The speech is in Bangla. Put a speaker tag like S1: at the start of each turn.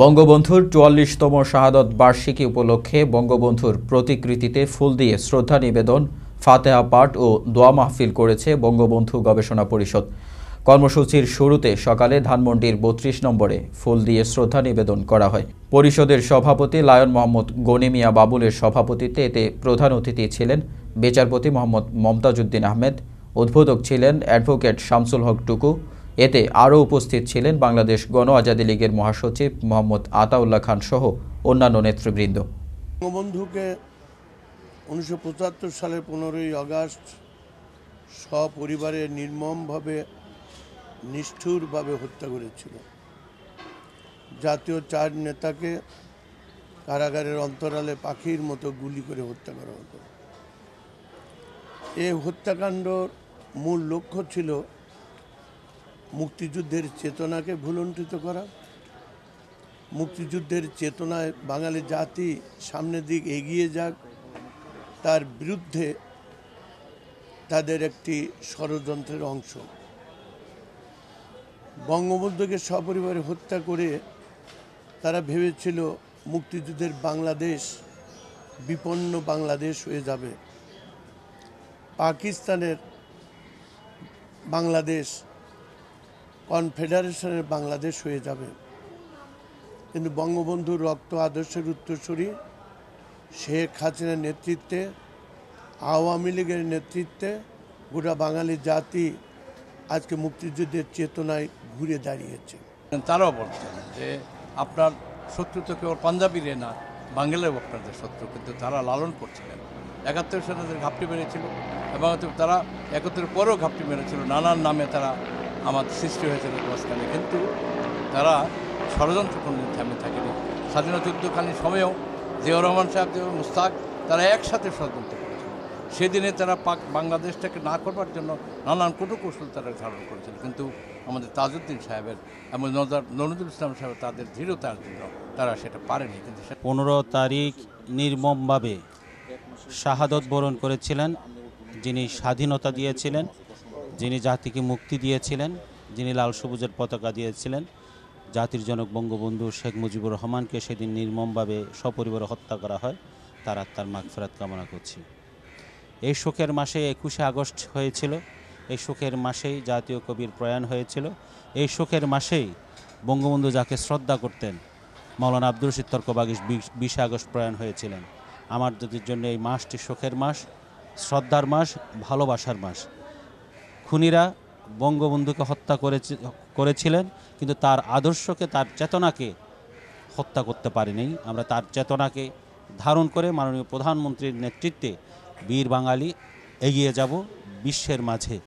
S1: বঙ্গবন্ধুর চুয়াল্লিশতম শাহাদত বার্ষিকী উপলক্ষে বঙ্গবন্ধুর প্রতিকৃতিতে ফুল দিয়ে শ্রদ্ধা নিবেদন ফাতেহা পাঠ ও দোয়া মাহফিল করেছে বঙ্গবন্ধু গবেষণা পরিষদ কর্মসূচির শুরুতে সকালে ধানমন্ডির বত্রিশ নম্বরে ফুল দিয়ে শ্রদ্ধা নিবেদন করা হয় পরিষদের সভাপতি লায়ন মোহাম্মদ গনিমিয়া বাবুলের সভাপতিত্বে এতে প্রধান অতিথি ছিলেন বিচারপতি মোহাম্মদ মমতাজউদ্দিন আহমেদ উদ্বোধক ছিলেন অ্যাডভোকেট শামসুল হক টুকু এতে আরও উপস্থিত ছিলেন বাংলাদেশ গণ আজাদী লীগের মহাসচিব মোহাম্মদ আতাউল্লাহ খান সহ অন্যান্য নেতৃবৃন্দ বঙ্গবন্ধুকে
S2: উনিশশো সালের পনেরোই আগস্ট সপরিবারে নির্মমভাবে নিষ্ঠুরভাবে হত্যা করেছিল জাতীয় চার নেতাকে কারাগারের অন্তরালে পাখির মতো গুলি করে হত্যা করা হতো এই হত্যাকাণ্ডর মূল লক্ষ্য ছিল মুক্তিযুদ্ধের চেতনাকে ভুলণ্ঠিত করা মুক্তিযুদ্ধের চেতনায় বাঙালি জাতি সামনের দিক এগিয়ে যাক তার বিরুদ্ধে তাদের একটি ষড়যন্ত্রের অংশ বঙ্গবন্ধুকে সপরিবারে হত্যা করে তারা ভেবেছিল মুক্তিযুদ্ধের বাংলাদেশ বিপন্ন বাংলাদেশ হয়ে যাবে পাকিস্তানের বাংলাদেশ কনফেডারেশনের বাংলাদেশ হয়ে যাবে কিন্তু বঙ্গবন্ধুর রক্ত আদর্শের উত্তরসূরি শেখ হাসিনার নেতৃত্বে আওয়ামী লীগের নেতৃত্বে গোটা বাঙালি জাতি
S3: আজকে মুক্তিযুদ্ধের চেতনায় ঘুরে দাঁড়িয়েছে তারাও বলছেন যে আপনার শত্রু তো কেবল পাঞ্জাবিরে না বাঙালিও আপনাদের শত্রু কিন্তু তারা লালন করছিলেন একাত্তর সালে তাদের ঘাপটি মেরেছিল এবং তারা একত্রের পরেও ঘাপটি মেরেছিল নানান নামে তারা আমাদের সৃষ্টি হয়েছে মাঝখানে কিন্তু তারা ষড়যন্ত্র কোনো থামে থাকেনি স্বাধীনতা যুদ্ধকালীন সময়েও জিয়াউর রহমান সাহেব জিয়াউর মুস্তাক তারা একসাথে ষড়যন্ত্র করেছিল সেদিনে তারা পাক বাংলাদেশটাকে না করবার জন্য নানান কৌশল তারা ধারণ করেছিল কিন্তু আমাদের তাজউদ্দিন সাহেবের এবং নজর নরুদুল ইসলাম সাহেব তাদের দৃঢ়তার জন্য তারা সেটা পারেনি কিন্তু
S4: পনেরো তারিখ নির্মমভাবে শাহাদত বরণ করেছিলেন যিনি স্বাধীনতা দিয়েছিলেন যিনি জাতিকে মুক্তি দিয়েছিলেন যিনি লাল সবুজের পতাকা দিয়েছিলেন জাতির জনক বঙ্গবন্ধু শেখ মুজিবুর রহমানকে সেদিন নির্মমভাবে সপরিবারে হত্যা করা হয় তার আত্মার মাগফেরাত কামনা করছি এই শোকের মাসে একুশে আগস্ট হয়েছিল এই শোকের মাসেই জাতীয় কবির প্রয়াণ হয়েছিল এই শোকের মাসেই বঙ্গবন্ধু যাকে শ্রদ্ধা করতেন মৌলানা আব্দুল রশিদ তর্কবাগিস বিশে আগস্ট প্রয়াণ হয়েছিলেন আমার জাতির জন্য এই মাসটি শোকের মাস শ্রদ্ধার মাস ভালোবাসার মাস খুনিরা বঙ্গবন্ধুকে হত্যা করেছে করেছিলেন কিন্তু তার আদর্শকে তার চেতনাকে হত্যা করতে পারেনি আমরা তার চেতনাকে ধারণ করে মাননীয় প্রধানমন্ত্রীর নেতৃত্বে বীর বাঙালি এগিয়ে যাব বিশ্বের মাঝে